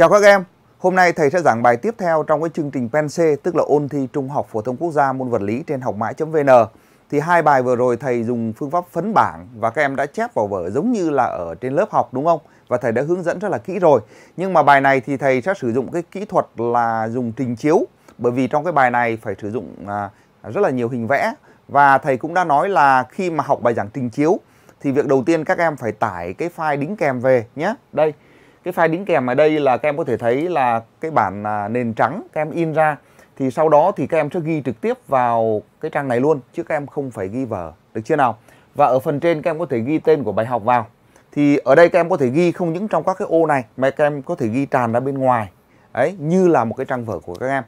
Chào các em, hôm nay thầy sẽ giảng bài tiếp theo trong cái chương trình PENC tức là ôn thi Trung học Phổ thông Quốc gia môn vật lý trên học mãi.vn Thì hai bài vừa rồi thầy dùng phương pháp phấn bảng và các em đã chép vào vở giống như là ở trên lớp học đúng không? Và thầy đã hướng dẫn rất là kỹ rồi Nhưng mà bài này thì thầy sẽ sử dụng cái kỹ thuật là dùng trình chiếu Bởi vì trong cái bài này phải sử dụng à, rất là nhiều hình vẽ Và thầy cũng đã nói là khi mà học bài giảng trình chiếu thì việc đầu tiên các em phải tải cái file đính kèm về nhé. Đây, cái file đính kèm ở đây là các em có thể thấy là cái bản à, nền trắng các em in ra thì sau đó thì các em sẽ ghi trực tiếp vào cái trang này luôn chứ các em không phải ghi vở được chưa nào và ở phần trên các em có thể ghi tên của bài học vào thì ở đây các em có thể ghi không những trong các cái ô này mà các em có thể ghi tràn ra bên ngoài ấy như là một cái trang vở của các em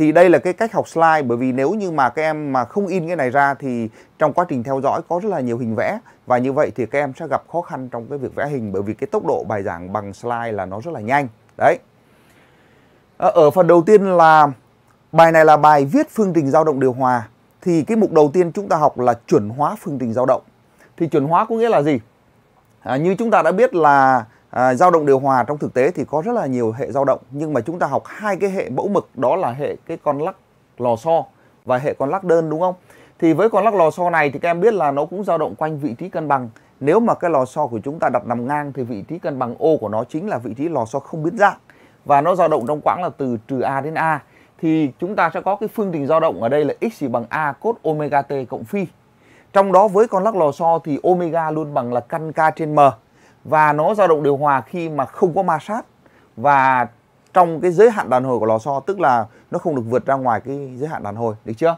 thì đây là cái cách học slide bởi vì nếu như mà các em mà không in cái này ra thì trong quá trình theo dõi có rất là nhiều hình vẽ và như vậy thì các em sẽ gặp khó khăn trong cái việc vẽ hình bởi vì cái tốc độ bài giảng bằng slide là nó rất là nhanh đấy ờ, ở phần đầu tiên là bài này là bài viết phương trình dao động điều hòa thì cái mục đầu tiên chúng ta học là chuẩn hóa phương trình dao động thì chuẩn hóa có nghĩa là gì à, như chúng ta đã biết là À, dao động điều hòa trong thực tế thì có rất là nhiều hệ giao động nhưng mà chúng ta học hai cái hệ mẫu mực đó là hệ cái con lắc lò xo và hệ con lắc đơn đúng không? Thì với con lắc lò xo này thì các em biết là nó cũng dao động quanh vị trí cân bằng. Nếu mà cái lò xo của chúng ta đặt nằm ngang thì vị trí cân bằng O của nó chính là vị trí lò xo không biến dạng và nó dao động trong quãng là từ trừ A đến A thì chúng ta sẽ có cái phương trình dao động ở đây là x bằng A cos omega t cộng phi. Trong đó với con lắc lò xo thì omega luôn bằng là căn k trên m và nó dao động điều hòa khi mà không có ma sát và trong cái giới hạn đàn hồi của lò xo tức là nó không được vượt ra ngoài cái giới hạn đàn hồi được chưa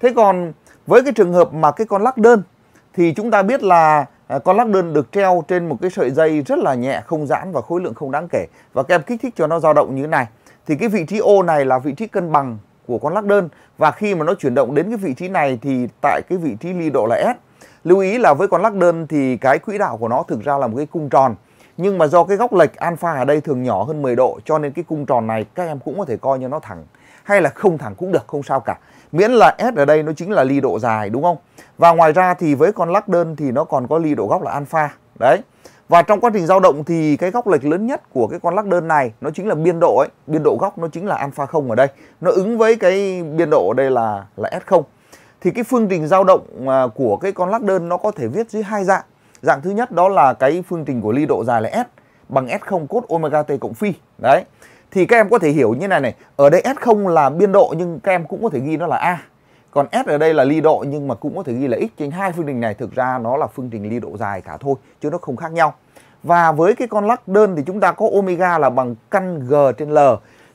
thế còn với cái trường hợp mà cái con lắc đơn thì chúng ta biết là à, con lắc đơn được treo trên một cái sợi dây rất là nhẹ không giãn và khối lượng không đáng kể và kem kích thích cho nó dao động như thế này thì cái vị trí ô này là vị trí cân bằng của con lắc đơn và khi mà nó chuyển động đến cái vị trí này thì tại cái vị trí ly độ là S lưu ý là với con lắc đơn thì cái quỹ đạo của nó thực ra là một cái cung tròn nhưng mà do cái góc lệch alpha ở đây thường nhỏ hơn 10 độ cho nên cái cung tròn này các em cũng có thể coi như nó thẳng hay là không thẳng cũng được không sao cả miễn là S ở đây nó chính là ly độ dài đúng không và ngoài ra thì với con lắc đơn thì nó còn có ly độ góc là alpha đấy và trong quá trình dao động thì cái góc lệch lớn nhất của cái con lắc đơn này nó chính là biên độ ấy biên độ góc nó chính là alpha không ở đây nó ứng với cái biên độ ở đây là là S0 thì cái phương trình dao động à, của cái con lắc đơn nó có thể viết dưới hai dạng dạng thứ nhất đó là cái phương trình của ly độ dài là s bằng s0 cốt omega t cộng phi đấy thì các em có thể hiểu như này này ở đây s0 là biên độ nhưng các em cũng có thể ghi nó là a còn S ở đây là ly độ nhưng mà cũng có thể ghi là x trên hai phương trình này thực ra nó là phương trình ly độ dài cả thôi chứ nó không khác nhau. Và với cái con lắc đơn thì chúng ta có omega là bằng căn g trên l.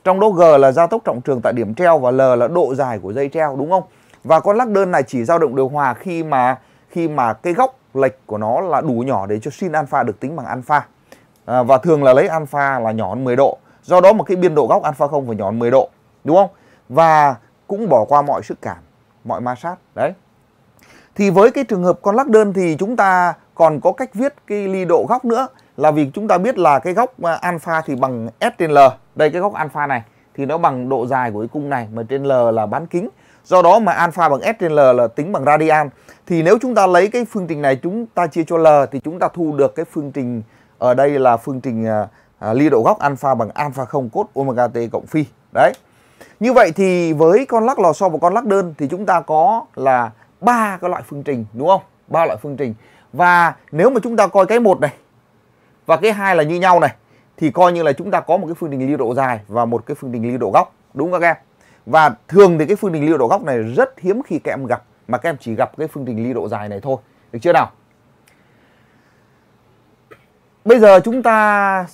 Trong đó g là gia tốc trọng trường tại điểm treo và l là độ dài của dây treo đúng không? và con lắc đơn này chỉ dao động điều hòa khi mà khi mà cái góc lệch của nó là đủ nhỏ để cho sin alpha được tính bằng alpha à, và thường là lấy alpha là nhỏ hơn 10 độ do đó một cái biên độ góc alpha không phải nhỏ hơn 10 độ đúng không và cũng bỏ qua mọi sức cản mọi ma sát đấy thì với cái trường hợp con lắc đơn thì chúng ta còn có cách viết cái ly độ góc nữa là vì chúng ta biết là cái góc à, alpha thì bằng s trên l đây cái góc alpha này thì nó bằng độ dài của cái cung này mà trên l là bán kính do đó mà alpha bằng s trên l là tính bằng radian thì nếu chúng ta lấy cái phương trình này chúng ta chia cho l thì chúng ta thu được cái phương trình ở đây là phương trình à, à, ly độ góc alpha bằng alpha không cốt omega t cộng phi đấy như vậy thì với con lắc lò xo và con lắc đơn thì chúng ta có là ba cái loại phương trình đúng không ba loại phương trình và nếu mà chúng ta coi cái một này và cái hai là như nhau này thì coi như là chúng ta có một cái phương trình ly độ dài và một cái phương trình ly độ góc đúng không các em và thường thì cái phương trình ly độ góc này rất hiếm khi các em gặp mà các em chỉ gặp cái phương trình ly độ dài này thôi được chưa nào bây giờ chúng ta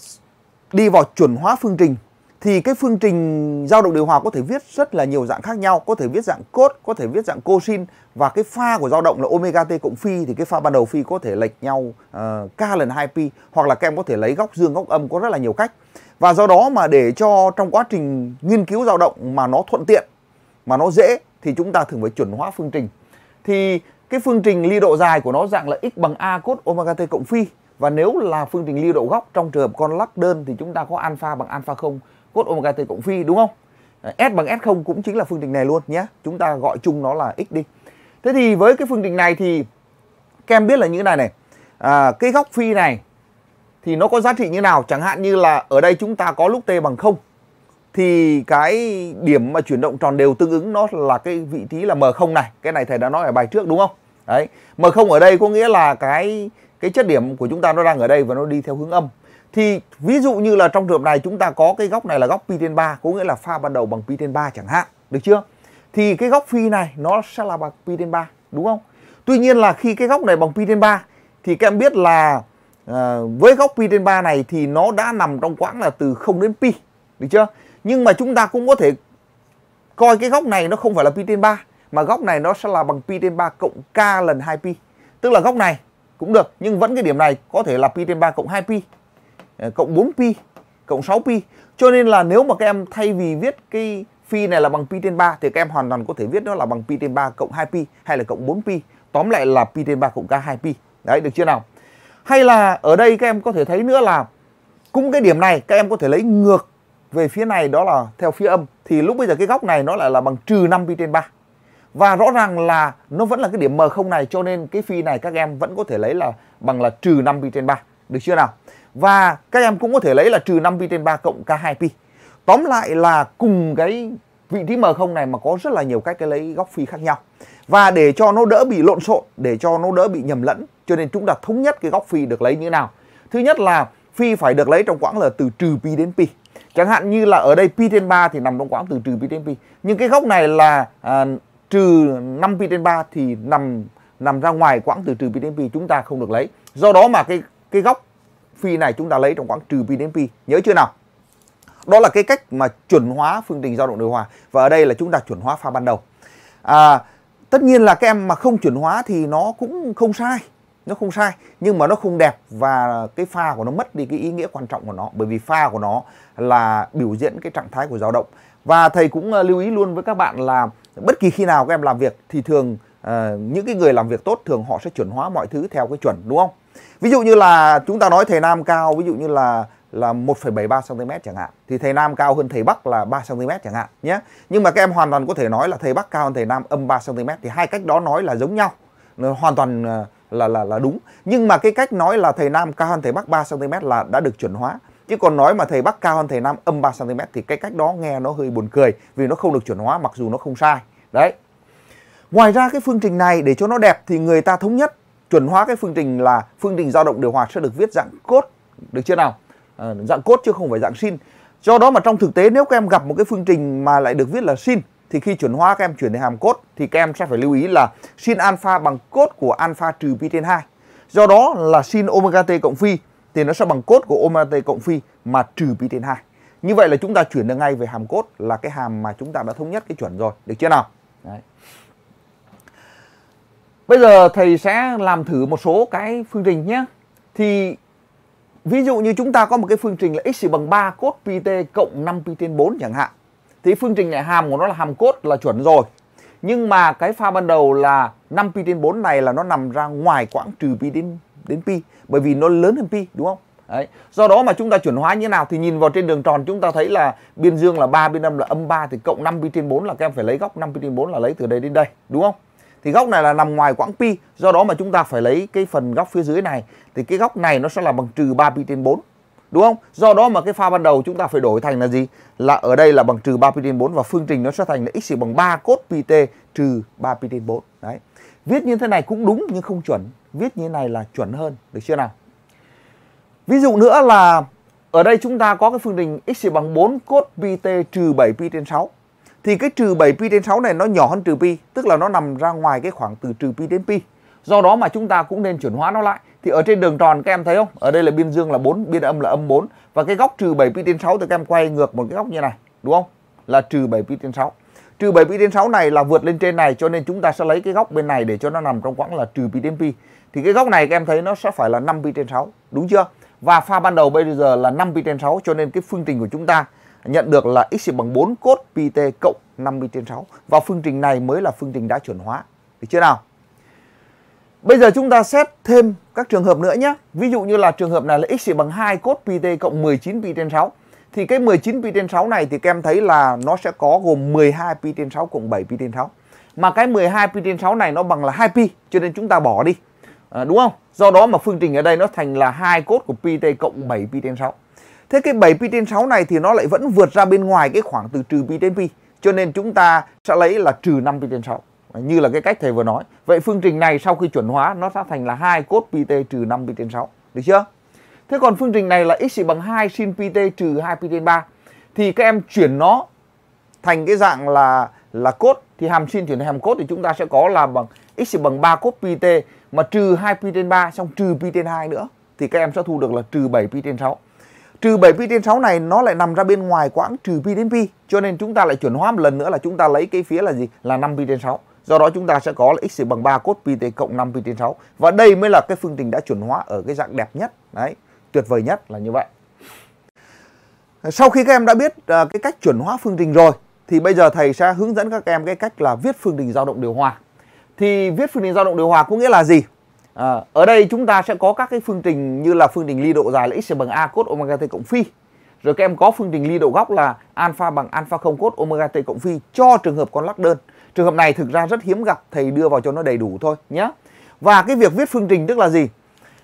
đi vào chuẩn hóa phương trình thì cái phương trình dao động điều hòa có thể viết rất là nhiều dạng khác nhau có thể viết dạng cốt có thể viết dạng cosin và cái pha của dao động là omega t cộng phi thì cái pha ban đầu phi có thể lệch nhau uh, k lần 2 pi hoặc là các em có thể lấy góc dương góc âm có rất là nhiều cách và do đó mà để cho trong quá trình nghiên cứu dao động mà nó thuận tiện mà nó dễ thì chúng ta thường phải chuẩn hóa phương trình thì cái phương trình ly độ dài của nó dạng là x bằng a cốt omega t cộng phi và nếu là phương trình ly độ góc trong trường hợp con lắc đơn thì chúng ta có alpha bằng alpha không cos omega t cộng phi đúng không? S bằng S0 cũng chính là phương trình này luôn nhé. Chúng ta gọi chung nó là x đi. Thế thì với cái phương trình này thì các em biết là như thế này này. À, cái góc phi này thì nó có giá trị như nào? Chẳng hạn như là ở đây chúng ta có lúc t bằng 0 thì cái điểm mà chuyển động tròn đều tương ứng nó là cái vị trí là M0 này. Cái này thầy đã nói ở bài trước đúng không? Đấy. M0 ở đây có nghĩa là cái cái chất điểm của chúng ta nó đang ở đây và nó đi theo hướng âm thì ví dụ như là trong trường hợp này chúng ta có cái góc này là góc pi trên 3 có nghĩa là pha ban đầu bằng pi trên 3 chẳng hạn được chưa thì cái góc phi này nó sẽ là bằng pi trên 3 đúng không tuy nhiên là khi cái góc này bằng pi trên 3 thì các em biết là à, với góc pi trên 3 này thì nó đã nằm trong quãng là từ 0 đến pi được chưa nhưng mà chúng ta cũng có thể coi cái góc này nó không phải là pi trên 3 mà góc này nó sẽ là bằng pi trên 3 cộng k lần 2 pi tức là góc này cũng được nhưng vẫn cái điểm này có thể là pi trên 3 cộng 2 pi Ờ, cộng 4 pi cộng 6 pi. Cho nên là nếu mà các em thay vì viết cái phi này là bằng pi trên 3 thì các em hoàn toàn có thể viết nó là bằng pi trên 3 cộng 2 pi hay là cộng 4 pi. Tóm lại là pi trên 3 cộng k 2 pi. Đấy được chưa nào? Hay là ở đây các em có thể thấy nữa là cũng cái điểm này các em có thể lấy ngược về phía này đó là theo phía âm thì lúc bây giờ cái góc này nó lại là bằng trừ 5 pi trên 3. Và rõ ràng là nó vẫn là cái điểm m0 này cho nên cái phi này các em vẫn có thể lấy là bằng là trừ 5 pi trên 3. Được chưa nào? và các em cũng có thể lấy là trừ 5pi trên 3 cộng K2pi. Tóm lại là cùng cái vị trí M0 này mà có rất là nhiều cách cái lấy góc phi khác nhau. Và để cho nó đỡ bị lộn xộn, để cho nó đỡ bị nhầm lẫn, cho nên chúng ta thống nhất cái góc phi được lấy như thế nào. Thứ nhất là phi phải được lấy trong quãng là từ trừ pi đến pi. Chẳng hạn như là ở đây pi trên 3 thì nằm trong quãng từ trừ pi đến pi. Nhưng cái góc này là à, trừ 5 pi trên 3 thì nằm nằm ra ngoài quãng từ trừ pi đến pi chúng ta không được lấy. Do đó mà cái cái góc phi này chúng ta lấy trong khoảng trừ pi đến pi nhớ chưa nào đó là cái cách mà chuẩn hóa phương trình dao động điều hòa và ở đây là chúng ta chuẩn hóa pha ban đầu à, tất nhiên là các em mà không chuẩn hóa thì nó cũng không sai nó không sai nhưng mà nó không đẹp và cái pha của nó mất đi cái ý nghĩa quan trọng của nó bởi vì pha của nó là biểu diễn cái trạng thái của dao động và thầy cũng à, lưu ý luôn với các bạn là bất kỳ khi nào các em làm việc thì thường uh, những cái người làm việc tốt thường họ sẽ chuẩn hóa mọi thứ theo cái chuẩn đúng không ví dụ như là chúng ta nói thầy nam cao ví dụ như là là 1,73 cm chẳng hạn thì thầy nam cao hơn thầy bắc là 3 cm chẳng hạn nhé. Nhưng mà các em hoàn toàn có thể nói là thầy bắc cao hơn thầy nam âm 3 cm thì hai cách đó nói là giống nhau. Nó hoàn toàn ờ, là là là đúng. Nhưng mà cái cách nói là thầy nam cao hơn thầy bắc 3 cm là đã được chuẩn hóa. Chứ còn nói mà thầy bắc cao hơn thầy nam âm 3 cm thì cái cách đó nghe nó hơi buồn cười vì nó không được chuẩn hóa mặc dù nó không sai. Đấy. Ngoài ra cái phương trình này để cho nó đẹp thì người ta thống nhất chuẩn hóa cái phương trình là phương trình dao động điều hòa sẽ được viết dạng cốt được chưa nào à, dạng cốt chứ không phải dạng sin do đó mà trong thực tế nếu các em gặp một cái phương trình mà lại được viết là sin thì khi chuẩn hóa các em chuyển thành hàm cốt thì các em sẽ phải lưu ý là sin alpha bằng cốt của alpha trừ pi trên 2 do đó là sin omega t cộng phi thì nó sẽ bằng cốt của omega t cộng phi mà trừ pi trên 2 như vậy là chúng ta chuyển được ngay về hàm cốt là cái hàm mà chúng ta đã thống nhất cái chuẩn rồi được chưa nào Đấy. Bây giờ thầy sẽ làm thử một số cái phương trình nhé. Thì ví dụ như chúng ta có một cái phương trình là x bằng 3 cos pt cộng 5 trên 4 chẳng hạn. Thì phương trình này hàm của nó là hàm cốt là chuẩn rồi. Nhưng mà cái pha ban đầu là 5 pi trên 4 này là nó nằm ra ngoài quãng trừ pi đến đến pi bởi vì nó lớn hơn pi đúng không? Đấy. Do đó mà chúng ta chuyển hóa như thế nào thì nhìn vào trên đường tròn chúng ta thấy là biên dương là 3 biên âm là âm 3 thì cộng 5 pi trên 4 là các em phải lấy góc 5 pi trên 4 là lấy từ đây đến đây đúng không? thì góc này là nằm ngoài quãng pi do đó mà chúng ta phải lấy cái phần góc phía dưới này thì cái góc này nó sẽ là bằng trừ 3 pi trên 4 đúng không do đó mà cái pha ban đầu chúng ta phải đổi thành là gì là ở đây là bằng trừ 3 pi trên 4 và phương trình nó sẽ thành là x bằng 3 cốt pi t trừ 3 pi trên 4 đấy viết như thế này cũng đúng nhưng không chuẩn viết như thế này là chuẩn hơn được chưa nào ví dụ nữa là ở đây chúng ta có cái phương trình x bằng 4 cốt pi t trừ 7 pi trên 6 thì cái trừ 7 pi trên 6 này nó nhỏ hơn trừ pi, tức là nó nằm ra ngoài cái khoảng từ trừ pi đến pi. Do đó mà chúng ta cũng nên chuyển hóa nó lại. Thì ở trên đường tròn các em thấy không? Ở đây là biên dương là 4, biên âm là âm 4 và cái góc trừ 7 pi trên 6 thì các em quay ngược một cái góc như này, đúng không? Là trừ 7 pi trên 6. Trừ 7 pi trên 6 này là vượt lên trên này cho nên chúng ta sẽ lấy cái góc bên này để cho nó nằm trong quãng là trừ pi đến pi. Thì cái góc này các em thấy nó sẽ phải là 5 pi trên 6, đúng chưa? Và pha ban đầu bây giờ là 5 pi trên 6 cho nên cái phương trình của chúng ta nhận được là x bằng 4 cos pt t cộng 50 trên 6 và phương trình này mới là phương trình đã chuẩn hóa. Được chưa nào? Bây giờ chúng ta xét thêm các trường hợp nữa nhé. Ví dụ như là trường hợp này là x bằng 2 cos pt t cộng 19 pi trên 6. Thì cái 19 pi trên 6 này thì các em thấy là nó sẽ có gồm 12 pi trên 6 cộng 7 pi trên 6. Mà cái 12 pi trên 6 này nó bằng là 2 pi cho nên chúng ta bỏ đi. À, đúng không? Do đó mà phương trình ở đây nó thành là 2 cos của pt cộng 7 pi trên 6. Thế cái 7 pi trên 6 này thì nó lại vẫn vượt ra bên ngoài cái khoảng từ trừ pi trên pi. Cho nên chúng ta sẽ lấy là trừ 5 pi trên 6. Như là cái cách thầy vừa nói. Vậy phương trình này sau khi chuẩn hóa nó sẽ thành là 2 cos pi t trừ 5 pi trên 6. Được chưa? Thế còn phương trình này là x bằng 2 sin pi t trừ 2 pi trên 3. Thì các em chuyển nó thành cái dạng là là cốt thì hàm sin chuyển thành hàm cốt thì chúng ta sẽ có là bằng x bằng 3 cốt pi t mà trừ 2 pi trên 3 xong trừ pi trên 2 nữa thì các em sẽ thu được là trừ 7 pi trên 6 trừ 7pi trên 6 này nó lại nằm ra bên ngoài quãng trừ pi đến pi cho nên chúng ta lại chuyển hóa một lần nữa là chúng ta lấy cái phía là gì là 5pi trên 6 do đó chúng ta sẽ có là x bằng 3 cos pi t cộng 5pi trên 6 và đây mới là cái phương trình đã chuyển hóa ở cái dạng đẹp nhất đấy tuyệt vời nhất là như vậy sau khi các em đã biết à, cái cách chuẩn hóa phương trình rồi thì bây giờ thầy sẽ hướng dẫn các em cái cách là viết phương trình dao động điều hòa thì viết phương trình dao động điều hòa có nghĩa là gì À, ở đây chúng ta sẽ có các cái phương trình như là phương trình ly độ dài là x bằng a cos omega t cộng phi. Rồi các em có phương trình ly độ góc là alpha bằng alpha không cos omega t cộng phi cho trường hợp con lắc đơn. Trường hợp này thực ra rất hiếm gặp, thầy đưa vào cho nó đầy đủ thôi nhé. Và cái việc viết phương trình tức là gì?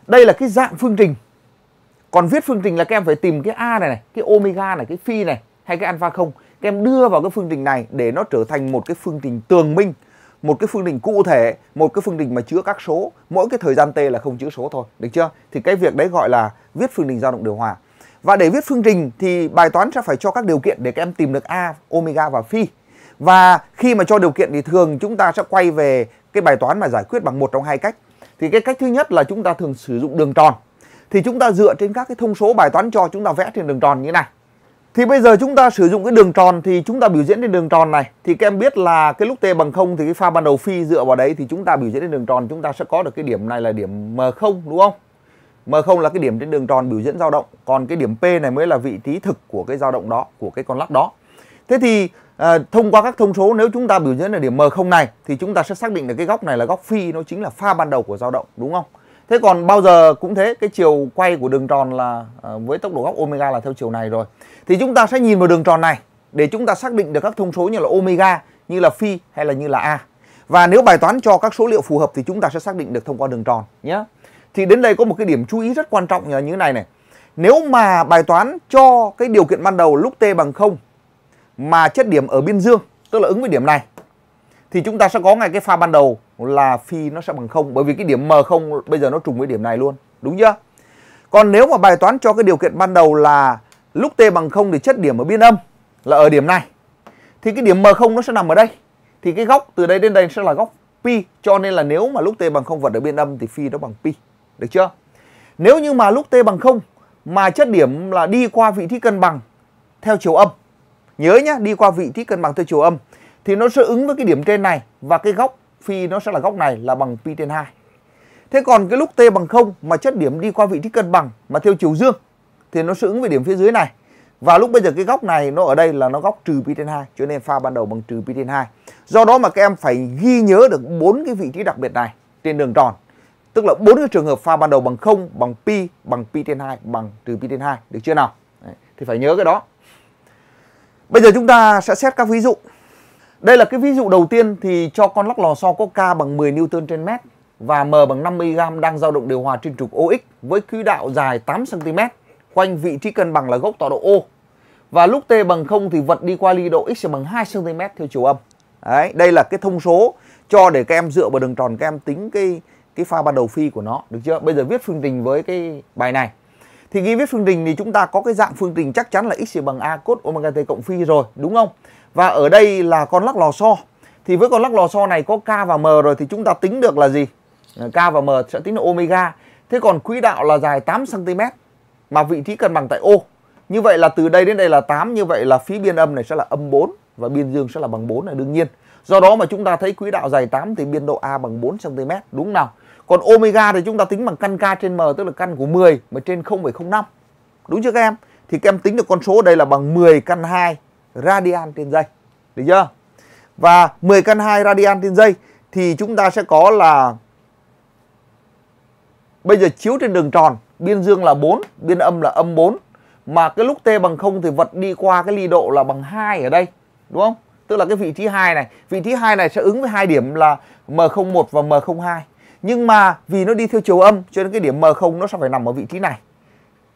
Đây là cái dạng phương trình. Còn viết phương trình là các em phải tìm cái a này này, cái omega này, cái phi này hay cái alpha không. Các em đưa vào cái phương trình này để nó trở thành một cái phương trình tường minh một cái phương trình cụ thể một cái phương trình mà chứa các số mỗi cái thời gian t là không chứa số thôi được chưa thì cái việc đấy gọi là viết phương trình dao động điều hòa và để viết phương trình thì bài toán sẽ phải cho các điều kiện để các em tìm được a omega và phi và khi mà cho điều kiện thì thường chúng ta sẽ quay về cái bài toán mà giải quyết bằng một trong hai cách thì cái cách thứ nhất là chúng ta thường sử dụng đường tròn thì chúng ta dựa trên các cái thông số bài toán cho chúng ta vẽ trên đường tròn như này thì bây giờ chúng ta sử dụng cái đường tròn thì chúng ta biểu diễn trên đường tròn này thì các em biết là cái lúc t bằng 0 thì cái pha ban đầu phi dựa vào đấy thì chúng ta biểu diễn trên đường tròn chúng ta sẽ có được cái điểm này là điểm M0 đúng không? M0 là cái điểm trên đường tròn biểu diễn dao động, còn cái điểm P này mới là vị trí thực của cái dao động đó, của cái con lắc đó. Thế thì à, thông qua các thông số nếu chúng ta biểu diễn ở điểm M0 này thì chúng ta sẽ xác định được cái góc này là góc phi nó chính là pha ban đầu của dao động đúng không? Thế còn bao giờ cũng thế, cái chiều quay của đường tròn là ờ, với tốc độ góc omega là theo chiều này rồi. Thì chúng ta sẽ nhìn vào đường tròn này để chúng ta xác định được các thông số như là omega, như là phi hay là như là a. Và nếu bài toán cho các số liệu phù hợp thì chúng ta sẽ xác định được thông qua đường tròn nhé. Thì đến đây có một cái điểm chú ý rất quan trọng như thế này này. Nếu mà bài toán cho cái điều kiện ban đầu lúc t bằng 0 mà chất điểm ở biên dương, tức là ứng với điểm này thì chúng ta sẽ có ngay cái pha ban đầu là phi nó sẽ bằng không bởi vì cái điểm m0 bây giờ nó trùng với điểm này luôn đúng chưa còn nếu mà bài toán cho cái điều kiện ban đầu là lúc t bằng không thì chất điểm ở biên âm là ở điểm này thì cái điểm m0 nó sẽ nằm ở đây thì cái góc từ đây đến đây sẽ là góc pi cho nên là nếu mà lúc t bằng không vật ở biên âm thì phi nó bằng pi được chưa nếu như mà lúc t bằng không mà chất điểm là đi qua vị trí cân bằng theo chiều âm nhớ nhá đi qua vị trí cân bằng theo chiều âm thì nó sẽ ứng với cái điểm trên này và cái góc phi nó sẽ là góc này là bằng pi trên 2. Thế còn cái lúc t bằng 0 mà chất điểm đi qua vị trí cân bằng mà theo chiều dương thì nó sẽ ứng với điểm phía dưới này. Và lúc bây giờ cái góc này nó ở đây là nó góc trừ pi trên 2 cho nên pha ban đầu bằng trừ pi trên 2. Do đó mà các em phải ghi nhớ được bốn cái vị trí đặc biệt này trên đường tròn. Tức là bốn cái trường hợp pha ban đầu bằng 0, bằng pi, bằng pi trên 2, bằng trừ pi trên 2 được chưa nào? Đấy, thì phải nhớ cái đó. Bây giờ chúng ta sẽ xét các ví dụ. Đây là cái ví dụ đầu tiên thì cho con lắc lò xo có K bằng 10 Newton trên mét và M bằng 50 g đang dao động điều hòa trên trục OX với quỹ đạo dài 8 cm quanh vị trí cân bằng là gốc tọa độ O. Và lúc T bằng 0 thì vật đi qua ly độ x bằng 2 cm theo chiều âm. Đấy, đây là cái thông số cho để các em dựa vào đường tròn các em tính cái cái pha ban đầu phi của nó, được chưa? Bây giờ viết phương trình với cái bài này thì khi viết phương trình thì chúng ta có cái dạng phương trình chắc chắn là x bằng a cos omega t cộng phi rồi đúng không và ở đây là con lắc lò xo thì với con lắc lò xo này có k và m rồi thì chúng ta tính được là gì ờ, k và m sẽ tính là omega thế còn quỹ đạo là dài 8 cm mà vị trí cân bằng tại O như vậy là từ đây đến đây là 8 như vậy là phía biên âm này sẽ là âm 4 và biên dương sẽ là bằng 4 là đương nhiên do đó mà chúng ta thấy quỹ đạo dài 8 thì biên độ A bằng 4 cm đúng không nào còn omega thì chúng ta tính bằng căn k trên m tức là căn của 10 mà trên 0,05 đúng chưa các em thì các em tính được con số đây là bằng 10 căn 2 radian trên giây được chưa và 10 căn 2 radian trên giây thì chúng ta sẽ có là bây giờ chiếu trên đường tròn biên dương là 4 biên âm là âm 4 mà cái lúc t bằng 0 thì vật đi qua cái ly độ là bằng 2 ở đây đúng không tức là cái vị trí 2 này vị trí 2 này sẽ ứng với hai điểm là m01 và m02 nhưng mà vì nó đi theo chiều âm cho nên cái điểm M0 nó sẽ phải nằm ở vị trí này.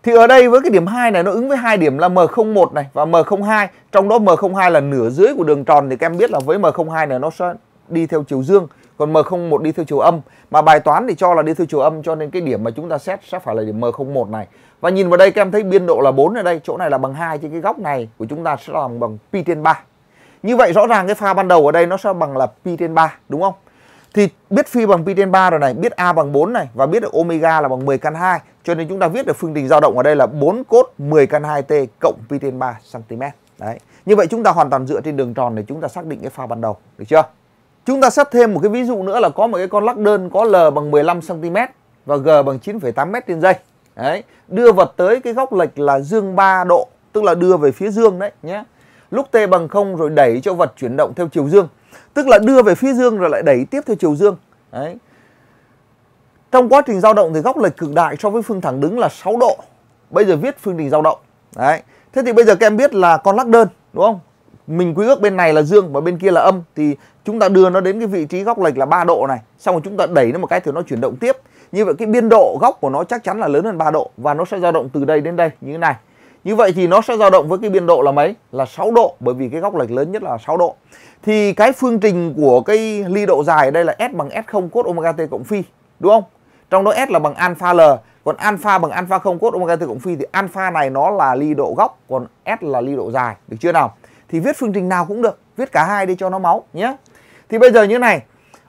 Thì ở đây với cái điểm 2 này nó ứng với hai điểm là M01 này và M02, trong đó M02 là nửa dưới của đường tròn thì các em biết là với M02 này nó sẽ đi theo chiều dương, còn M01 đi theo chiều âm. Mà bài toán thì cho là đi theo chiều âm cho nên cái điểm mà chúng ta xét sẽ phải là điểm M01 này. Và nhìn vào đây các em thấy biên độ là 4 ở đây, chỗ này là bằng 2 trên cái góc này của chúng ta sẽ làm bằng pi trên 3. Như vậy rõ ràng cái pha ban đầu ở đây nó sẽ bằng là pi trên 3 đúng không? thì biết phi bằng pi trên 3 rồi này, biết a bằng 4 này và biết được omega là bằng 10 căn 2. Cho nên chúng ta viết được phương trình dao động ở đây là 4 cốt 10 căn 2t cộng pi trên 3 cm. Đấy. Như vậy chúng ta hoàn toàn dựa trên đường tròn để chúng ta xác định cái pha ban đầu, được chưa? Chúng ta xét thêm một cái ví dụ nữa là có một cái con lắc đơn có L bằng 15 cm và G bằng 9,8 m trên giây. Đấy, đưa vật tới cái góc lệch là dương 3 độ, tức là đưa về phía dương đấy nhé. Lúc t bằng 0 rồi đẩy cho vật chuyển động theo chiều dương tức là đưa về phía dương rồi lại đẩy tiếp theo chiều dương đấy trong quá trình dao động thì góc lệch cực đại so với phương thẳng đứng là 6 độ bây giờ viết phương trình dao động đấy thế thì bây giờ các em biết là con lắc đơn đúng không mình quy ước bên này là dương và bên kia là âm thì chúng ta đưa nó đến cái vị trí góc lệch là 3 độ này xong rồi chúng ta đẩy nó một cái thì nó chuyển động tiếp như vậy cái biên độ góc của nó chắc chắn là lớn hơn 3 độ và nó sẽ dao động từ đây đến đây như thế này như vậy thì nó sẽ dao động với cái biên độ là mấy? Là 6 độ bởi vì cái góc lệch lớn nhất là 6 độ. Thì cái phương trình của cái ly độ dài ở đây là S bằng S0 cos omega t cộng phi, đúng không? Trong đó S là bằng alpha L, còn alpha bằng alpha 0 cos omega t cộng phi thì alpha này nó là ly độ góc, còn S là ly độ dài, được chưa nào? Thì viết phương trình nào cũng được, viết cả hai đi cho nó máu nhé. Thì bây giờ như thế này,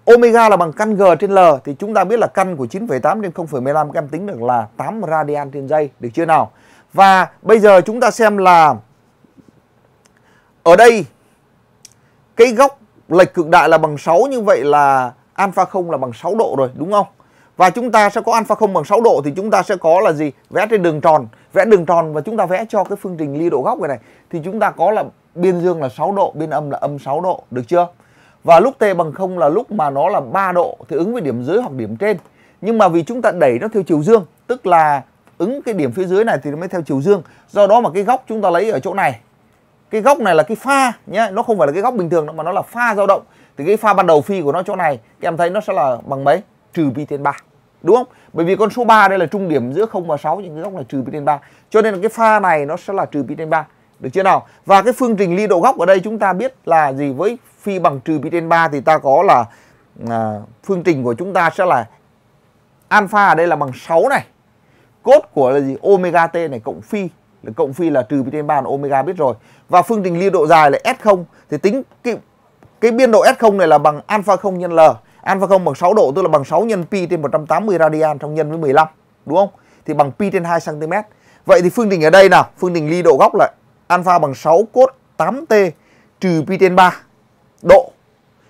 Omega là bằng căn G trên L thì chúng ta biết là căn của 9,8 trên 0,15 các em tính được là 8 radian trên giây, được chưa nào? Và bây giờ chúng ta xem là ở đây cái góc lệch cực đại là bằng 6 như vậy là alpha 0 là bằng 6 độ rồi đúng không? Và chúng ta sẽ có alpha 0 bằng 6 độ thì chúng ta sẽ có là gì? Vẽ trên đường tròn, vẽ đường tròn và chúng ta vẽ cho cái phương trình ly độ góc này này thì chúng ta có là biên dương là 6 độ, biên âm là âm 6 độ, được chưa? Và lúc t bằng 0 là lúc mà nó là 3 độ thì ứng với điểm dưới hoặc điểm trên. Nhưng mà vì chúng ta đẩy nó theo chiều dương, tức là ứng cái điểm phía dưới này thì nó mới theo chiều dương do đó mà cái góc chúng ta lấy ở chỗ này cái góc này là cái pha nhé nó không phải là cái góc bình thường đâu mà nó là pha dao động thì cái pha ban đầu phi của nó chỗ này các em thấy nó sẽ là bằng mấy trừ pi trên 3 đúng không bởi vì con số 3 đây là trung điểm giữa 0 và 6 những cái góc này trừ pi trên 3 cho nên là cái pha này nó sẽ là trừ pi trên 3 được chưa nào và cái phương trình ly độ góc ở đây chúng ta biết là gì với phi bằng trừ pi trên 3 thì ta có là à, phương trình của chúng ta sẽ là alpha ở đây là bằng 6 này cốt của là gì omega t này cộng phi là cộng phi là trừ pi trên 3 là omega biết rồi và phương trình liên độ dài là s0 thì tính cái cái biên độ s0 này là bằng alpha 0 nhân l alpha 0 bằng 6 độ tức là bằng 6 nhân pi trên 180 radian trong nhân với 15 đúng không thì bằng pi trên 2 cm vậy thì phương trình ở đây nào phương trình ly độ góc là alpha bằng 6 cốt 8t trừ pi trên 3 độ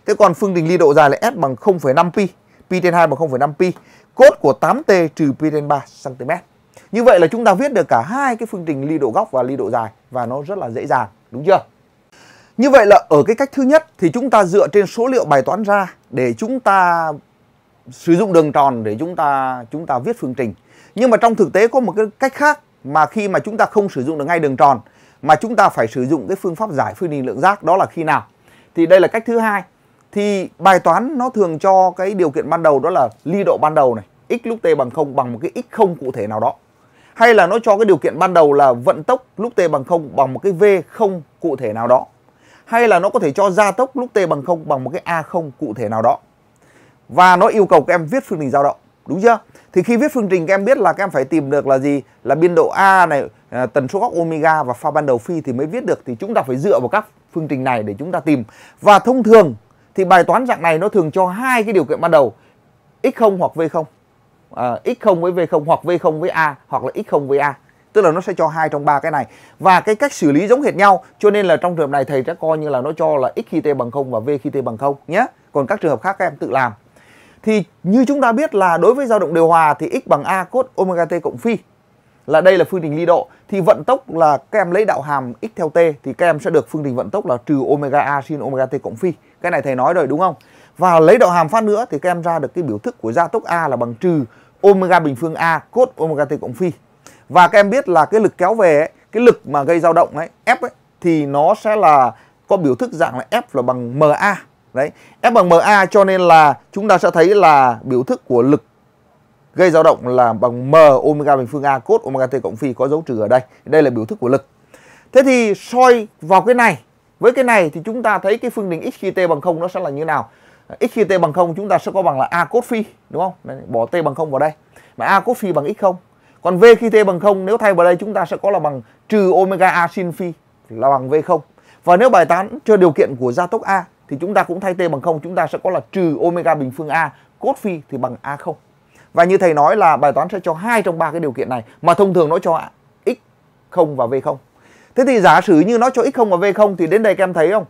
thế còn phương trình ly độ dài là s bằng 0,5 pi pi trên 2 bằng 0,5 pi cốt của 8T trừ pi trên 3 cm. Như vậy là chúng ta viết được cả hai cái phương trình ly độ góc và ly độ dài và nó rất là dễ dàng, đúng chưa? Như vậy là ở cái cách thứ nhất thì chúng ta dựa trên số liệu bài toán ra để chúng ta sử dụng đường tròn để chúng ta chúng ta viết phương trình. Nhưng mà trong thực tế có một cái cách khác mà khi mà chúng ta không sử dụng được ngay đường tròn mà chúng ta phải sử dụng cái phương pháp giải phương trình lượng giác đó là khi nào? Thì đây là cách thứ hai. Thì bài toán nó thường cho cái điều kiện ban đầu đó là ly độ ban đầu này x lúc t bằng 0 bằng một cái x0 cụ thể nào đó. Hay là nó cho cái điều kiện ban đầu là vận tốc lúc t bằng 0 bằng một cái v0 cụ thể nào đó. Hay là nó có thể cho gia tốc lúc t bằng 0 bằng một cái a0 cụ thể nào đó. Và nó yêu cầu các em viết phương trình dao động, đúng chưa? Thì khi viết phương trình các em biết là các em phải tìm được là gì? Là biên độ a này, à, tần số góc omega và pha ban đầu phi thì mới viết được thì chúng ta phải dựa vào các phương trình này để chúng ta tìm. Và thông thường thì bài toán dạng này nó thường cho hai cái điều kiện ban đầu x0 hoặc v0 uh, ờ, x0 với v0 hoặc v0 với a hoặc là x0 với a tức là nó sẽ cho hai trong ba cái này và cái cách xử lý giống hệt nhau cho nên là trong trường hợp này thầy sẽ coi như là nó cho là x khi t bằng 0 và v khi t bằng 0 nhé còn các trường hợp khác các em tự làm thì như chúng ta biết là đối với dao động điều hòa thì x bằng a cos omega t cộng phi là đây là phương trình ly độ thì vận tốc là các em lấy đạo hàm x theo t thì các em sẽ được phương trình vận tốc là trừ omega a sin omega t cộng phi cái này thầy nói rồi đúng không và lấy đạo hàm phát nữa thì các em ra được cái biểu thức của gia tốc A là bằng trừ omega bình phương A cốt omega t cộng phi. Và các em biết là cái lực kéo về ấy, cái lực mà gây dao động ấy, F ấy thì nó sẽ là có biểu thức dạng là F là bằng MA. Đấy, F bằng MA cho nên là chúng ta sẽ thấy là biểu thức của lực gây dao động là bằng M omega bình phương A cốt omega t cộng phi có dấu trừ ở đây. Đây là biểu thức của lực. Thế thì soi vào cái này với cái này thì chúng ta thấy cái phương trình x khi t bằng 0 nó sẽ là như nào? x khi t bằng 0 chúng ta sẽ có bằng là a cốt phi đúng không? bỏ t bằng 0 vào đây. Mà a cốt phi bằng x0. Còn v khi t bằng 0 nếu thay vào đây chúng ta sẽ có là bằng trừ omega a sin phi là bằng v0. Và nếu bài toán cho điều kiện của gia tốc a thì chúng ta cũng thay t bằng 0 chúng ta sẽ có là trừ omega bình phương a cốt phi thì bằng a0. Và như thầy nói là bài toán sẽ cho hai trong ba cái điều kiện này mà thông thường nó cho x0 và v0. Thế thì giả sử như nó cho x0 và v0 thì đến đây các em thấy không?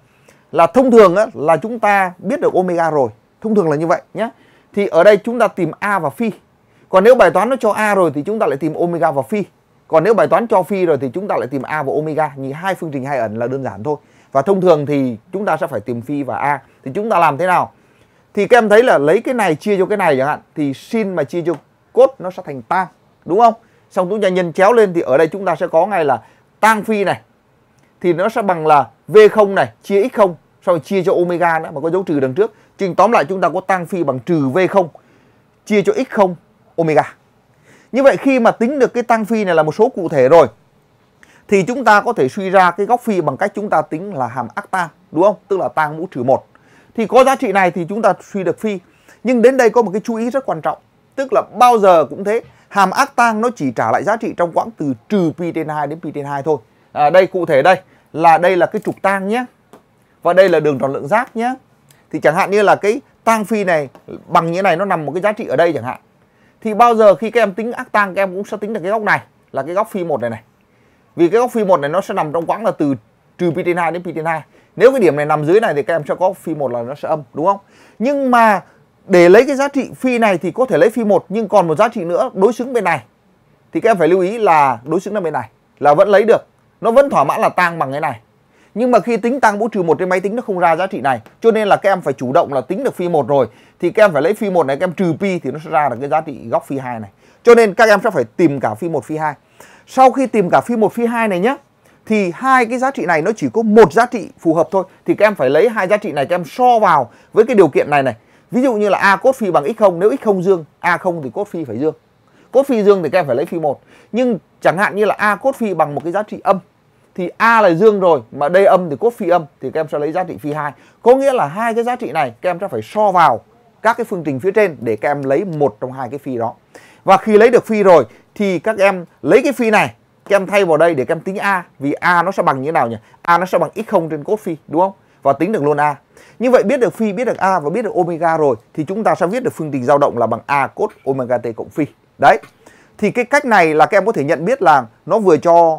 là thông thường á, là chúng ta biết được omega rồi thông thường là như vậy nhé thì ở đây chúng ta tìm a và phi còn nếu bài toán nó cho a rồi thì chúng ta lại tìm omega và phi còn nếu bài toán cho phi rồi thì chúng ta lại tìm a và omega như hai phương trình hai ẩn là đơn giản thôi và thông thường thì chúng ta sẽ phải tìm phi và a thì chúng ta làm thế nào thì các em thấy là lấy cái này chia cho cái này chẳng hạn thì sin mà chia cho cốt nó sẽ thành tan đúng không xong chúng ta nhân chéo lên thì ở đây chúng ta sẽ có ngay là tan phi này thì nó sẽ bằng là V0 này chia X0 sau chia cho omega nữa mà có dấu trừ đằng trước. Trình tóm lại chúng ta có tăng phi bằng trừ V0 chia cho X0 omega. Như vậy khi mà tính được cái tăng phi này là một số cụ thể rồi thì chúng ta có thể suy ra cái góc phi bằng cách chúng ta tính là hàm ác đúng không? Tức là tan mũ trừ 1. Thì có giá trị này thì chúng ta suy được phi. Nhưng đến đây có một cái chú ý rất quan trọng, tức là bao giờ cũng thế, hàm ác nó chỉ trả lại giá trị trong quãng từ trừ pi trên 2 đến pi trên 2 thôi à, đây cụ thể đây là đây là cái trục tang nhé và đây là đường tròn lượng giác nhé thì chẳng hạn như là cái tang phi này bằng như này nó nằm một cái giá trị ở đây chẳng hạn thì bao giờ khi các em tính ác tang các em cũng sẽ tính được cái góc này là cái góc phi một này này vì cái góc phi một này nó sẽ nằm trong quãng là từ trừ pi trên 2 đến pi trên 2 nếu cái điểm này nằm dưới này thì các em sẽ có phi một là nó sẽ âm đúng không nhưng mà để lấy cái giá trị phi này thì có thể lấy phi một nhưng còn một giá trị nữa đối xứng bên này thì các em phải lưu ý là đối xứng là bên này là vẫn lấy được nó vẫn thỏa mãn là tăng bằng cái này nhưng mà khi tính tăng mũ trừ một trên máy tính nó không ra giá trị này cho nên là các em phải chủ động là tính được phi một rồi thì các em phải lấy phi một này các em trừ pi thì nó sẽ ra được cái giá trị góc phi hai này cho nên các em sẽ phải tìm cả phi một phi hai sau khi tìm cả phi một phi hai này nhé thì hai cái giá trị này nó chỉ có một giá trị phù hợp thôi thì các em phải lấy hai giá trị này các em so vào với cái điều kiện này này ví dụ như là a cốt phi bằng x không nếu x không dương a không thì cốt phi phải dương cốt phi dương thì các em phải lấy phi một nhưng chẳng hạn như là a cốt phi bằng một cái giá trị âm thì A là dương rồi mà đây âm thì cốt phi âm thì các em sẽ lấy giá trị phi 2. Có nghĩa là hai cái giá trị này các em sẽ phải so vào các cái phương trình phía trên để các em lấy một trong hai cái phi đó. Và khi lấy được phi rồi thì các em lấy cái phi này các em thay vào đây để các em tính A vì A nó sẽ bằng như thế nào nhỉ? A nó sẽ bằng x0 trên cốt phi đúng không? Và tính được luôn A. Như vậy biết được phi, biết được A và biết được omega rồi thì chúng ta sẽ viết được phương trình dao động là bằng A cốt omega t cộng phi. Đấy. Thì cái cách này là các em có thể nhận biết là nó vừa cho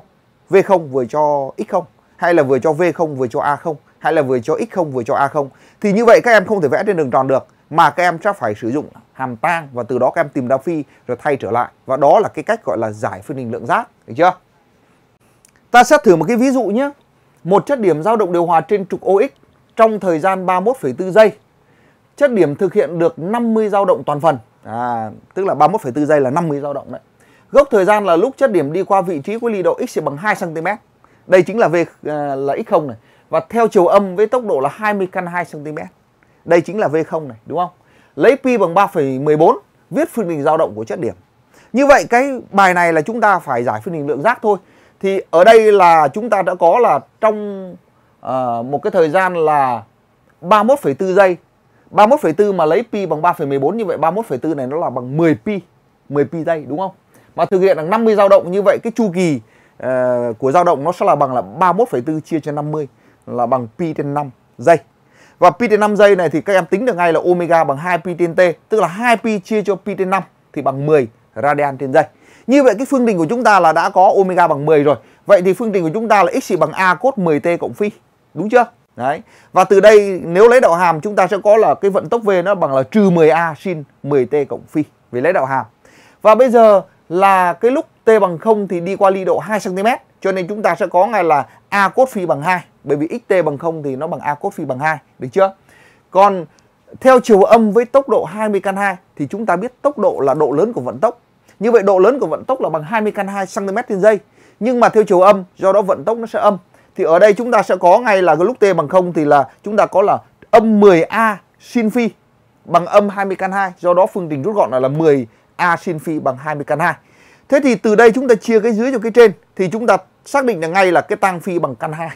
V0 vừa cho X0 hay là vừa cho V0 vừa cho A0 hay là vừa cho X0 vừa cho A0 thì như vậy các em không thể vẽ trên đường tròn được mà các em sẽ phải sử dụng hàm tang và từ đó các em tìm ra phi rồi thay trở lại và đó là cái cách gọi là giải phương trình lượng giác được chưa ta xét thử một cái ví dụ nhé một chất điểm dao động điều hòa trên trục OX trong thời gian 31,4 giây chất điểm thực hiện được 50 dao động toàn phần à, tức là 31,4 giây là 50 dao động đấy Gốc thời gian là lúc chất điểm đi qua vị trí của ly độ x bằng 2 cm. Đây chính là v à, là x0 này và theo chiều âm với tốc độ là 20 căn 2 cm. Đây chính là v0 này, đúng không? Lấy pi bằng 3,14 viết phương trình dao động của chất điểm. Như vậy cái bài này là chúng ta phải giải phương trình lượng giác thôi. Thì ở đây là chúng ta đã có là trong uh, một cái thời gian là 31,4 giây. 31,4 mà lấy pi bằng 3,14 như vậy 31,4 này nó là bằng 10 pi, 10 pi giây đúng không? mà thực hiện được 50 dao động như vậy cái chu kỳ uh, của dao động nó sẽ là bằng là 31,4 chia cho 50 là bằng pi trên 5 giây. Và pi trên 5 giây này thì các em tính được ngay là omega bằng 2 pi trên t, tức là 2 pi chia cho pi trên 5 thì bằng 10 radian trên giây. Như vậy cái phương trình của chúng ta là đã có omega bằng 10 rồi. Vậy thì phương trình của chúng ta là x bằng a cos 10t cộng phi. Đúng chưa? Đấy. Và từ đây nếu lấy đạo hàm chúng ta sẽ có là cái vận tốc v nó bằng là trừ 10a sin 10t cộng phi vì lấy đạo hàm. Và bây giờ là cái lúc t bằng 0 thì đi qua ly độ 2 cm cho nên chúng ta sẽ có ngay là a cos phi bằng 2 bởi vì xt bằng 0 thì nó bằng a cos phi bằng 2 được chưa? Còn theo chiều âm với tốc độ 20 căn 2 thì chúng ta biết tốc độ là độ lớn của vận tốc. Như vậy độ lớn của vận tốc là bằng 20 căn 2 cm trên giây. Nhưng mà theo chiều âm do đó vận tốc nó sẽ âm. Thì ở đây chúng ta sẽ có ngay là cái lúc t bằng 0 thì là chúng ta có là âm 10a sin phi bằng âm 20 căn 2 do đó phương trình rút gọn là là 10 A sin phi bằng 20 căn 2. Thế thì từ đây chúng ta chia cái dưới cho cái trên thì chúng ta xác định là ngay là cái tăng phi bằng căn 2.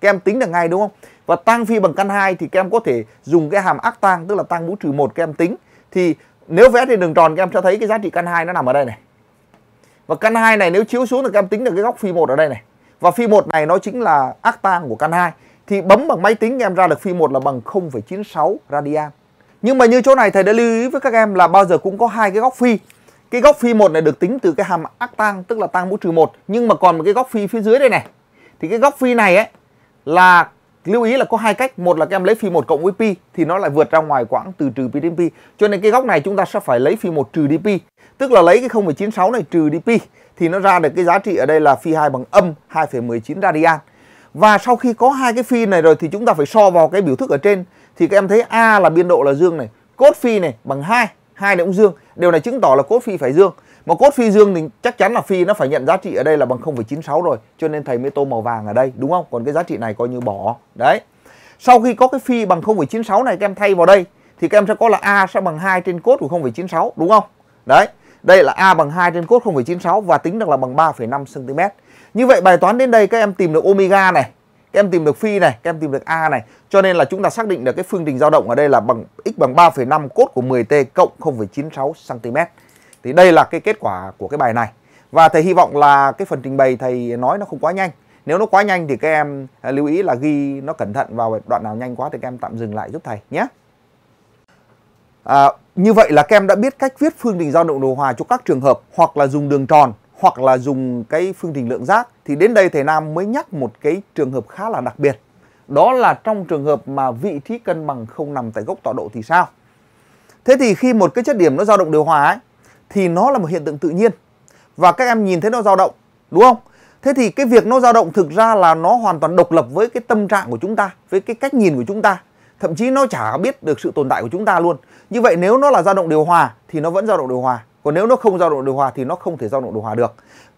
Các em tính được ngay đúng không? Và tăng phi bằng căn 2 thì các em có thể dùng cái hàm ác tang tức là tăng mũ trừ 1 các em tính. Thì nếu vẽ trên đường tròn các em sẽ thấy cái giá trị căn 2 nó nằm ở đây này. Và căn 2 này nếu chiếu xuống thì các em tính được cái góc phi 1 ở đây này. Và phi 1 này nó chính là ác tang của căn 2. Thì bấm bằng máy tính các em ra được phi 1 là bằng 0,96 radian nhưng mà như chỗ này thầy đã lưu ý với các em là bao giờ cũng có hai cái góc phi cái góc phi một này được tính từ cái hàm ác tang tức là tang mũ trừ một nhưng mà còn một cái góc phi phía dưới đây này thì cái góc phi này ấy là lưu ý là có hai cách một là các em lấy phi một cộng với pi thì nó lại vượt ra ngoài quãng từ trừ pi đến pi cho nên cái góc này chúng ta sẽ phải lấy phi một trừ đi pi tức là lấy cái 0,96 này trừ đi pi thì nó ra được cái giá trị ở đây là phi 2 bằng âm 2,19 radian và sau khi có hai cái phi này rồi thì chúng ta phải so vào cái biểu thức ở trên thì các em thấy A là biên độ là dương này, cos phi này bằng 2, 2 này cũng dương. Điều này chứng tỏ là cos phi phải dương. Mà cos phi dương thì chắc chắn là phi nó phải nhận giá trị ở đây là bằng 0,96 rồi, cho nên thầy mới tô màu vàng ở đây đúng không? Còn cái giá trị này coi như bỏ. Đấy. Sau khi có cái phi bằng 0,96 này các em thay vào đây thì các em sẽ có là A sẽ bằng 2 trên cos của 0,96 đúng không? Đấy. Đây là A bằng 2 trên cos 0,96 và tính được là bằng 3,5 cm. Như vậy bài toán đến đây các em tìm được omega này, các em tìm được phi này, các em tìm được a này. Cho nên là chúng ta xác định được cái phương trình dao động ở đây là bằng x bằng 3,5 cốt của 10t cộng 0,96 cm. Thì đây là cái kết quả của cái bài này. Và thầy hy vọng là cái phần trình bày thầy nói nó không quá nhanh. Nếu nó quá nhanh thì các em à, lưu ý là ghi nó cẩn thận vào đoạn nào nhanh quá thì các em tạm dừng lại giúp thầy nhé. À, như vậy là các em đã biết cách viết phương trình dao động điều hòa cho các trường hợp hoặc là dùng đường tròn hoặc là dùng cái phương trình lượng giác thì đến đây thầy Nam mới nhắc một cái trường hợp khá là đặc biệt. Đó là trong trường hợp mà vị trí cân bằng không nằm tại gốc tọa độ thì sao? Thế thì khi một cái chất điểm nó dao động điều hòa ấy thì nó là một hiện tượng tự nhiên. Và các em nhìn thấy nó dao động, đúng không? Thế thì cái việc nó dao động thực ra là nó hoàn toàn độc lập với cái tâm trạng của chúng ta, với cái cách nhìn của chúng ta. Thậm chí nó chả biết được sự tồn tại của chúng ta luôn. Như vậy nếu nó là dao động điều hòa thì nó vẫn dao động điều hòa còn nếu nó không dao động điều hòa thì nó không thể dao động điều hòa được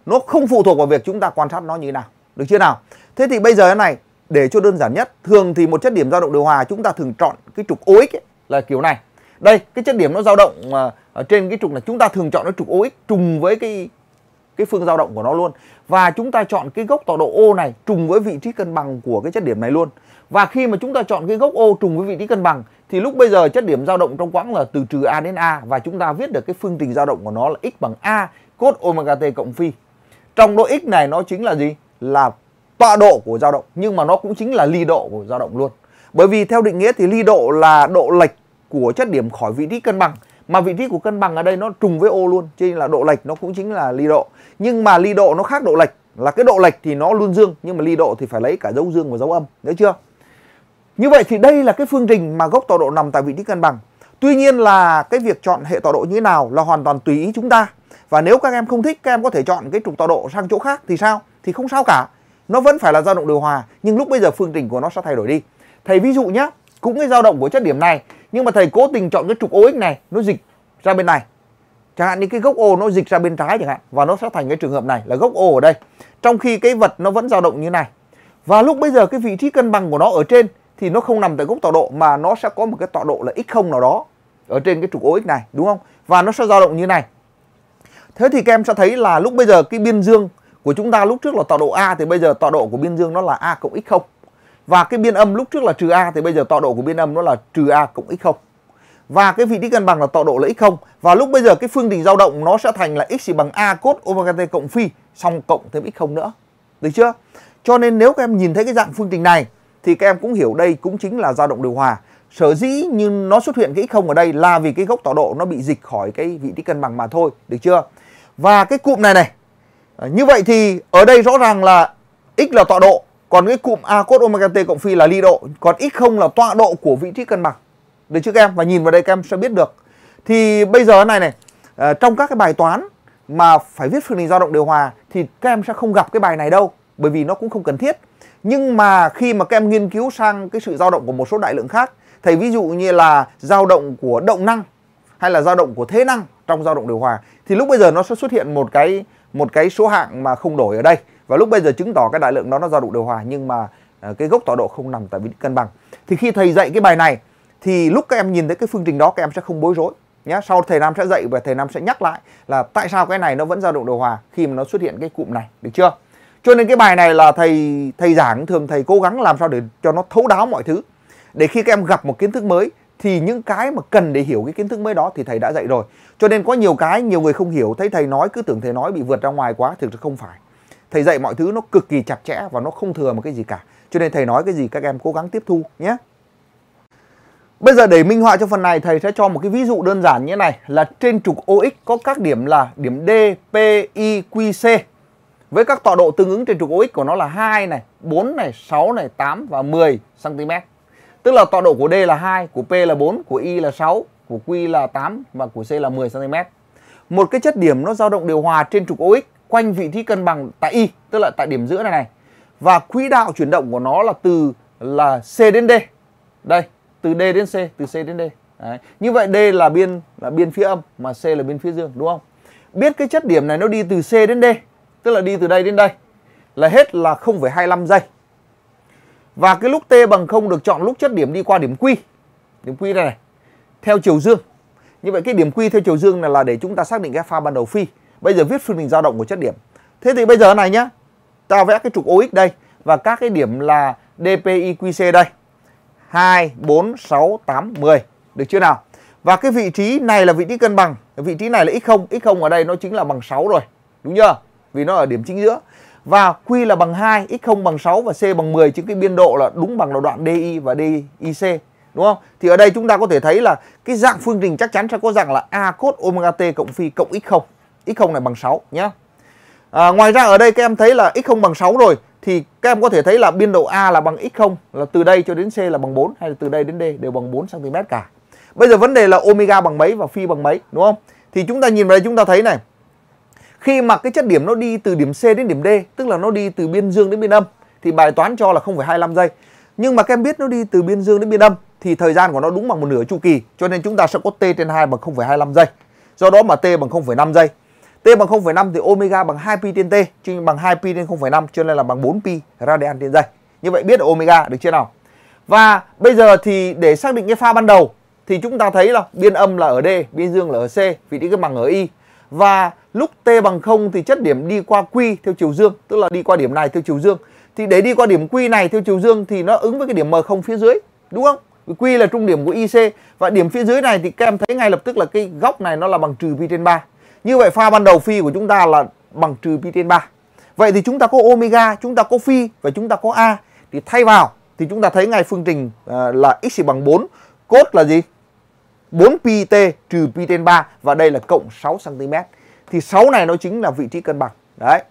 nó không phụ thuộc vào việc chúng ta quan sát nó như thế nào được chưa nào thế thì bây giờ thế này để cho đơn giản nhất thường thì một chất điểm dao động điều hòa chúng ta thường chọn cái trục OX ấy, là kiểu này đây cái chất điểm nó dao động mà ở trên cái trục là chúng ta thường chọn nó trục OX trùng với cái cái phương dao động của nó luôn và chúng ta chọn cái gốc tọa độ O này trùng với vị trí cân bằng của cái chất điểm này luôn và khi mà chúng ta chọn cái gốc O trùng với vị trí cân bằng thì lúc bây giờ chất điểm dao động trong quãng là từ trừ a đến a và chúng ta viết được cái phương trình dao động của nó là x bằng a cos omega t cộng phi. Trong độ x này nó chính là gì? Là tọa độ của dao động nhưng mà nó cũng chính là ly độ của dao động luôn. Bởi vì theo định nghĩa thì ly độ là độ lệch của chất điểm khỏi vị trí cân bằng mà vị trí của cân bằng ở đây nó trùng với ô luôn cho nên là độ lệch nó cũng chính là ly độ nhưng mà ly độ nó khác độ lệch là cái độ lệch thì nó luôn dương nhưng mà ly độ thì phải lấy cả dấu dương và dấu âm nhớ chưa như vậy thì đây là cái phương trình mà gốc tọa độ nằm tại vị trí cân bằng. Tuy nhiên là cái việc chọn hệ tọa độ như thế nào là hoàn toàn tùy ý chúng ta. Và nếu các em không thích các em có thể chọn cái trục tọa độ sang chỗ khác thì sao? Thì không sao cả. Nó vẫn phải là dao động điều hòa nhưng lúc bây giờ phương trình của nó sẽ thay đổi đi. Thầy ví dụ nhé, cũng cái dao động của chất điểm này nhưng mà thầy cố tình chọn cái trục OX này nó dịch ra bên này. Chẳng hạn như cái gốc O nó dịch ra bên trái chẳng hạn và nó sẽ thành cái trường hợp này là gốc O ở đây. Trong khi cái vật nó vẫn dao động như này. Và lúc bây giờ cái vị trí cân bằng của nó ở trên thì nó không nằm tại gốc tọa độ mà nó sẽ có một cái tọa độ là x0 nào đó ở trên cái trục OX này đúng không? Và nó sẽ dao động như này. Thế thì các em sẽ thấy là lúc bây giờ cái biên dương của chúng ta lúc trước là tọa độ A thì bây giờ tọa độ của biên dương nó là A cộng x0. Và cái biên âm lúc trước là trừ A thì bây giờ tọa độ của biên âm nó là trừ A cộng x0. Và cái vị trí cân bằng là tọa độ là x0 và lúc bây giờ cái phương trình dao động nó sẽ thành là x bằng A cos omega t cộng phi xong cộng thêm x0 nữa. Được chưa? Cho nên nếu các em nhìn thấy cái dạng phương trình này thì các em cũng hiểu đây cũng chính là dao động điều hòa sở dĩ như nó xuất hiện cái không ở đây là vì cái gốc tọa độ nó bị dịch khỏi cái vị trí cân bằng mà thôi được chưa và cái cụm này này à, như vậy thì ở đây rõ ràng là x là tọa độ còn cái cụm a cos omega t cộng phi là ly độ còn x không là tọa độ của vị trí cân bằng được chưa các em và nhìn vào đây các em sẽ biết được thì bây giờ này này à, trong các cái bài toán mà phải viết phương trình dao động điều hòa thì các em sẽ không gặp cái bài này đâu bởi vì nó cũng không cần thiết nhưng mà khi mà các em nghiên cứu sang cái sự dao động của một số đại lượng khác thầy ví dụ như là dao động của động năng hay là dao động của thế năng trong dao động điều hòa thì lúc bây giờ nó sẽ xuất hiện một cái một cái số hạng mà không đổi ở đây và lúc bây giờ chứng tỏ cái đại lượng đó nó dao động điều hòa nhưng mà ờ, cái gốc tọa độ không nằm tại vị cân bằng thì khi thầy dạy cái bài này thì lúc các em nhìn thấy cái phương trình đó các em sẽ không bối rối nhé sau thầy nam sẽ dạy và thầy nam sẽ nhắc lại là tại sao cái này nó vẫn dao động điều hòa khi mà nó xuất hiện cái cụm này được chưa cho nên cái bài này là thầy thầy giảng thường thầy cố gắng làm sao để cho nó thấu đáo mọi thứ để khi các em gặp một kiến thức mới thì những cái mà cần để hiểu cái kiến thức mới đó thì thầy đã dạy rồi cho nên có nhiều cái nhiều người không hiểu thấy thầy nói cứ tưởng thầy nói bị vượt ra ngoài quá thực ra không phải thầy dạy mọi thứ nó cực kỳ chặt chẽ và nó không thừa một cái gì cả cho nên thầy nói cái gì các em cố gắng tiếp thu nhé Bây giờ để minh họa cho phần này thầy sẽ cho một cái ví dụ đơn giản như thế này là trên trục OX có các điểm là điểm D, P, I, Q, C với các tọa độ tương ứng trên trục OX của nó là 2 này, 4 này, 6 này, 8 và 10 cm. Tức là tọa độ của D là 2, của P là 4, của Y là 6, của Q là 8 và của C là 10 cm. Một cái chất điểm nó dao động điều hòa trên trục OX quanh vị trí cân bằng tại Y, tức là tại điểm giữa này này. Và quỹ đạo chuyển động của nó là từ là C đến D. Đây, từ D đến C, từ C đến D. Đấy. Như vậy D là biên là biên phía âm mà C là biên phía dương đúng không? Biết cái chất điểm này nó đi từ C đến D tức là đi từ đây đến đây là hết là 0,25 giây. Và cái lúc t bằng 0 được chọn lúc chất điểm đi qua điểm Q. Điểm Q đây này. Theo chiều dương. Như vậy cái điểm Q theo chiều dương này là để chúng ta xác định cái pha ban đầu phi. Bây giờ viết phương trình dao động của chất điểm. Thế thì bây giờ này nhá, ta vẽ cái trục OX đây và các cái điểm là DPIQC đây. 2 4 6 8 10. Được chưa nào? Và cái vị trí này là vị trí cân bằng, vị trí này là x0, x0 ở đây nó chính là bằng 6 rồi. Đúng chưa? vì nó ở điểm chính giữa và Q là bằng 2, x0 bằng 6 và C bằng 10 chứ cái biên độ là đúng bằng là đoạn DI và DIC đúng không? Thì ở đây chúng ta có thể thấy là cái dạng phương trình chắc chắn sẽ có dạng là A cos omega t cộng phi cộng x0. x0 này bằng 6 nhé. À, ngoài ra ở đây các em thấy là x0 bằng 6 rồi thì các em có thể thấy là biên độ A là bằng x0 là từ đây cho đến C là bằng 4 hay là từ đây đến D đều bằng 4 cm cả. Bây giờ vấn đề là omega bằng mấy và phi bằng mấy đúng không? Thì chúng ta nhìn vào đây chúng ta thấy này khi mà cái chất điểm nó đi từ điểm C đến điểm D tức là nó đi từ biên dương đến biên âm thì bài toán cho là 0,25 giây nhưng mà các em biết nó đi từ biên dương đến biên âm thì thời gian của nó đúng bằng một nửa chu kỳ cho nên chúng ta sẽ có t trên 2 bằng 0,25 giây do đó mà t bằng 0,5 giây t bằng 0,5 thì omega bằng 2 pi trên t chứ bằng 2 pi trên 0,5 cho nên là bằng 4 pi radian trên giây như vậy biết omega được chưa nào và bây giờ thì để xác định cái pha ban đầu thì chúng ta thấy là biên âm là ở D, biên dương là ở C, vị trí cân bằng ở Y. Và lúc t bằng 0 thì chất điểm đi qua q theo chiều dương, tức là đi qua điểm này theo chiều dương. Thì để đi qua điểm q này theo chiều dương thì nó ứng với cái điểm m0 phía dưới, đúng không? Q là trung điểm của IC và điểm phía dưới này thì các em thấy ngay lập tức là cái góc này nó là bằng trừ pi trên 3. Như vậy pha ban đầu phi của chúng ta là bằng trừ pi trên 3. Vậy thì chúng ta có omega, chúng ta có phi và chúng ta có a thì thay vào thì chúng ta thấy ngay phương trình à, là x bằng 4, cốt là gì? 4 pi t trừ pi trên 3 và đây là cộng 6 cm thì 6 này nó chính là vị trí cân bằng đấy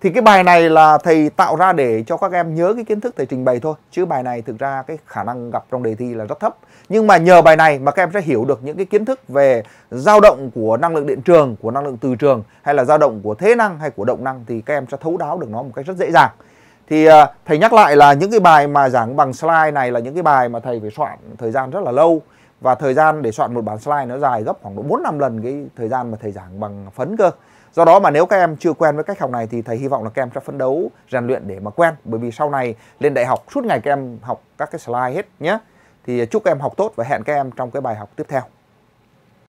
thì cái bài này là thầy tạo ra để cho các em nhớ cái kiến thức thầy trình bày thôi chứ bài này thực ra cái khả năng gặp trong đề thi là rất thấp nhưng mà nhờ bài này mà các em sẽ hiểu được những cái kiến thức về dao động của năng lượng điện trường của năng lượng từ trường hay là dao động của thế năng hay của động năng thì các em sẽ thấu đáo được nó một cách rất dễ dàng thì à, thầy nhắc lại là những cái bài mà giảng bằng slide này là những cái bài mà thầy phải soạn thời gian rất là lâu và thời gian để soạn một bản slide nó dài gấp khoảng độ 4 5 lần cái thời gian mà thầy giảng bằng phấn cơ. Do đó mà nếu các em chưa quen với cách học này thì thầy hy vọng là các em sẽ phấn đấu rèn luyện để mà quen bởi vì sau này lên đại học suốt ngày các em học các cái slide hết nhé. Thì chúc các em học tốt và hẹn các em trong cái bài học tiếp theo.